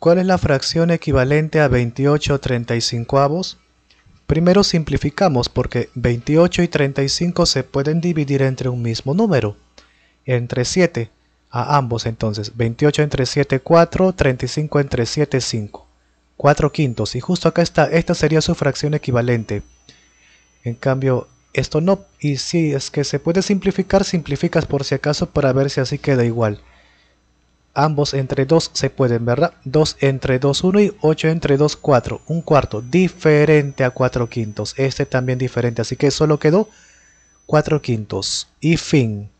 ¿Cuál es la fracción equivalente a 28 35avos? Primero simplificamos porque 28 y 35 se pueden dividir entre un mismo número, entre 7, a ambos entonces, 28 entre 7 4, 35 entre 7 5, 4 quintos, y justo acá está, esta sería su fracción equivalente. En cambio, esto no, y si es que se puede simplificar, simplificas por si acaso para ver si así queda igual ambos entre 2 se pueden, ¿verdad? 2 entre 2, 1 y 8 entre 2, 4. Un cuarto diferente a 4 quintos. Este también diferente, así que solo quedó 4 quintos. Y fin.